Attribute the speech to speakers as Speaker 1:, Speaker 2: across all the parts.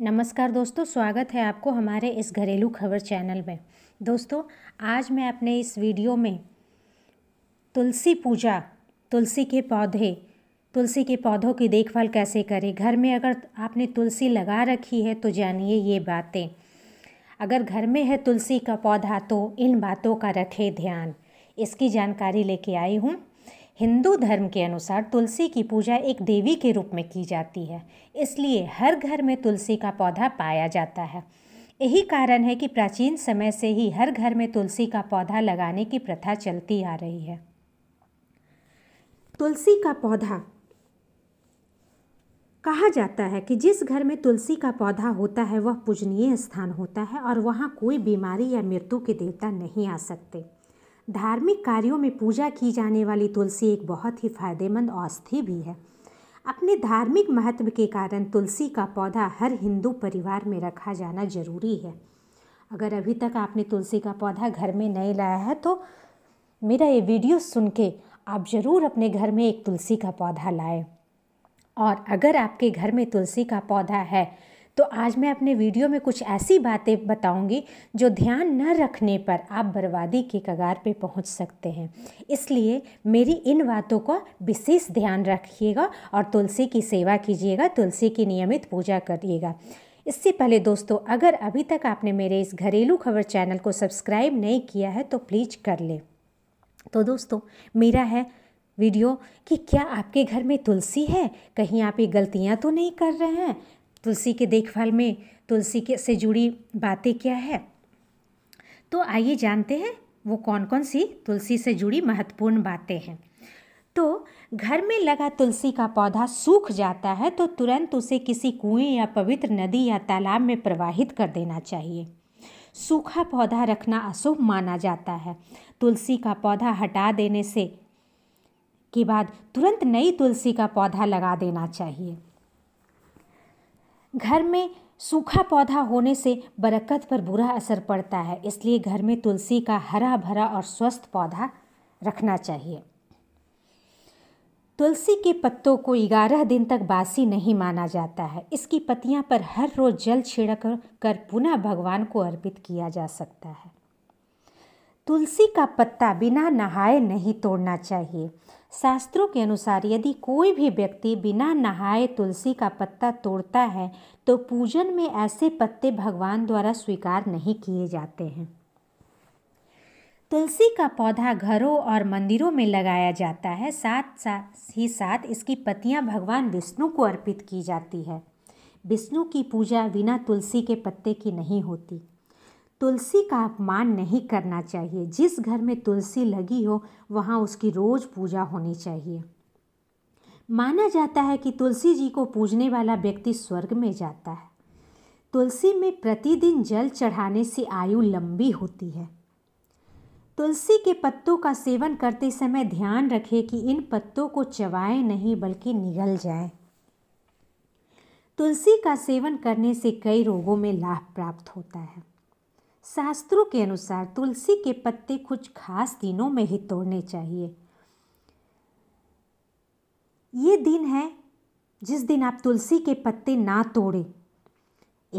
Speaker 1: नमस्कार दोस्तों स्वागत है आपको हमारे इस घरेलू खबर चैनल में दोस्तों आज मैं अपने इस वीडियो में तुलसी पूजा तुलसी के पौधे तुलसी के पौधों की देखभाल कैसे करें घर में अगर आपने तुलसी लगा रखी है तो जानिए ये बातें अगर घर में है तुलसी का पौधा तो इन बातों का रखें ध्यान इसकी जानकारी लेके आई हूँ हिंदू धर्म के अनुसार तुलसी की पूजा एक देवी के रूप में की जाती है इसलिए हर घर में तुलसी का पौधा पाया जाता है यही कारण है कि प्राचीन समय से ही हर घर में तुलसी का पौधा लगाने की प्रथा चलती आ रही है तुलसी का पौधा कहा जाता है कि जिस घर में तुलसी का पौधा होता है वह पूजनीय स्थान होता है और वहाँ कोई बीमारी या मृत्यु के देवता नहीं आ सकते धार्मिक कार्यों में पूजा की जाने वाली तुलसी एक बहुत ही फायदेमंद औषधि भी है अपने धार्मिक महत्व के कारण तुलसी का पौधा हर हिंदू परिवार में रखा जाना जरूरी है अगर अभी तक आपने तुलसी का पौधा घर में नहीं लाया है तो मेरा ये वीडियो सुन के आप ज़रूर अपने घर में एक तुलसी का पौधा लाएं और अगर आपके घर में तुलसी का पौधा है तो आज मैं अपने वीडियो में कुछ ऐसी बातें बताऊंगी जो ध्यान न रखने पर आप बर्बादी के कगार पे पहुंच सकते हैं इसलिए मेरी इन बातों का विशेष ध्यान रखिएगा और तुलसी की सेवा कीजिएगा तुलसी की नियमित पूजा करिएगा इससे पहले दोस्तों अगर अभी तक आपने मेरे इस घरेलू खबर चैनल को सब्सक्राइब नहीं किया है तो प्लीज़ कर ले तो दोस्तों मेरा है वीडियो कि क्या आपके घर में तुलसी है कहीं आप ये गलतियाँ तो नहीं कर रहे हैं तुलसी के देखभाल में तुलसी के से जुड़ी बातें क्या है तो आइए जानते हैं वो कौन कौन सी तुलसी से जुड़ी महत्वपूर्ण बातें हैं तो घर में लगा तुलसी का पौधा सूख जाता है तो तुरंत उसे किसी कुएं या पवित्र नदी या तालाब में प्रवाहित कर देना चाहिए सूखा पौधा रखना अशुभ माना जाता है तुलसी का पौधा हटा देने से के बाद तुरंत नई तुलसी का पौधा लगा देना चाहिए घर में सूखा पौधा होने से बरकत पर बुरा असर पड़ता है इसलिए घर में तुलसी का हरा भरा और स्वस्थ पौधा रखना चाहिए तुलसी के पत्तों को ग्यारह दिन तक बासी नहीं माना जाता है इसकी पत्तियां पर हर रोज जल छिड़क कर पुनः भगवान को अर्पित किया जा सकता है तुलसी का पत्ता बिना नहाए नहीं तोड़ना चाहिए शास्त्रों के अनुसार यदि कोई भी व्यक्ति बिना नहाए तुलसी का पत्ता तोड़ता है तो पूजन में ऐसे पत्ते भगवान द्वारा स्वीकार नहीं किए जाते हैं तुलसी का पौधा घरों और मंदिरों में लगाया जाता है साथ साथ ही साथ इसकी पत्तियां भगवान विष्णु को अर्पित की जाती है विष्णु की पूजा बिना तुलसी के पत्ते की नहीं होती तुलसी का अपमान नहीं करना चाहिए जिस घर में तुलसी लगी हो वहाँ उसकी रोज़ पूजा होनी चाहिए माना जाता है कि तुलसी जी को पूजने वाला व्यक्ति स्वर्ग में जाता है तुलसी में प्रतिदिन जल चढ़ाने से आयु लंबी होती है तुलसी के पत्तों का सेवन करते समय ध्यान रखें कि इन पत्तों को चबाएं नहीं बल्कि निगल जाए तुलसी का सेवन करने से कई रोगों में लाभ प्राप्त होता है शास्त्रों के अनुसार तुलसी के पत्ते कुछ खास दिनों में ही तोड़ने चाहिए ये दिन है जिस दिन आप तुलसी के पत्ते ना तोड़ें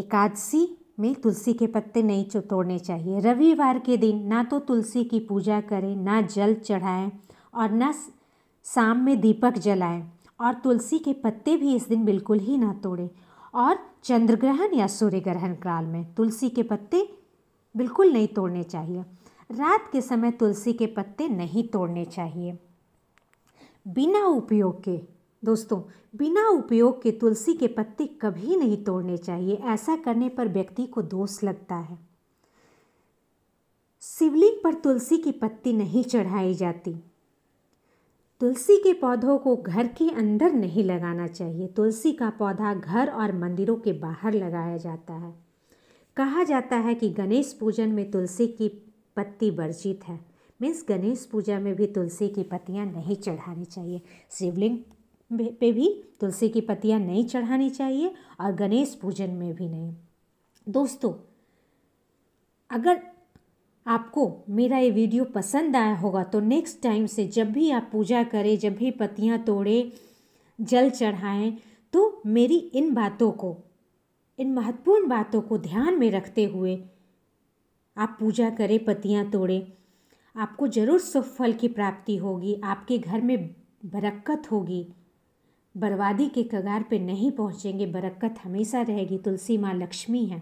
Speaker 1: एकादशी में तुलसी के पत्ते नहीं तो तोड़ने चाहिए रविवार के दिन ना तो तुलसी की पूजा करें ना जल चढ़ाएं और ना शाम में दीपक जलाएं और तुलसी के पत्ते भी इस दिन बिल्कुल ही ना तोड़ें और चंद्र ग्रहण या सूर्य ग्रहण काल में तुलसी के पत्ते बिल्कुल नहीं तोड़ने चाहिए रात के समय तुलसी के पत्ते नहीं तोड़ने चाहिए बिना उपयोग के दोस्तों बिना उपयोग के तुलसी के पत्ते कभी नहीं तोड़ने चाहिए ऐसा करने पर व्यक्ति को दोष लगता है शिवलिंग पर तुलसी की पत्ती नहीं चढ़ाई जाती तुलसी के पौधों को घर के अंदर नहीं लगाना चाहिए तुलसी का पौधा घर और मंदिरों के बाहर लगाया जाता है कहा जाता है कि गणेश पूजन में तुलसी की पत्ती वर्जित है मीन्स गणेश पूजा में भी तुलसी की पत्तियाँ नहीं चढ़ानी चाहिए शिवलिंग पे भी तुलसी की पत्तियाँ नहीं चढ़ानी चाहिए और गणेश पूजन में भी नहीं दोस्तों अगर आपको मेरा ये वीडियो पसंद आया होगा तो नेक्स्ट टाइम से जब भी आप पूजा करें जब भी पत्तियाँ तोड़ें जल चढ़ाएं तो मेरी इन बातों को इन महत्वपूर्ण बातों को ध्यान में रखते हुए आप पूजा करें पतियाँ तोड़ें आपको ज़रूर शुभ फल की प्राप्ति होगी आपके घर में बरक्कत होगी बर्बादी के कगार पे नहीं पहुँचेंगे बरक्कत हमेशा रहेगी तुलसी माँ लक्ष्मी है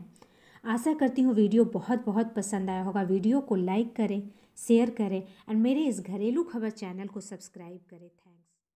Speaker 1: आशा करती हूँ वीडियो बहुत बहुत पसंद आया होगा वीडियो को लाइक करें शेयर करें और मेरे इस घरेलू खबर चैनल को सब्सक्राइब करें थैंक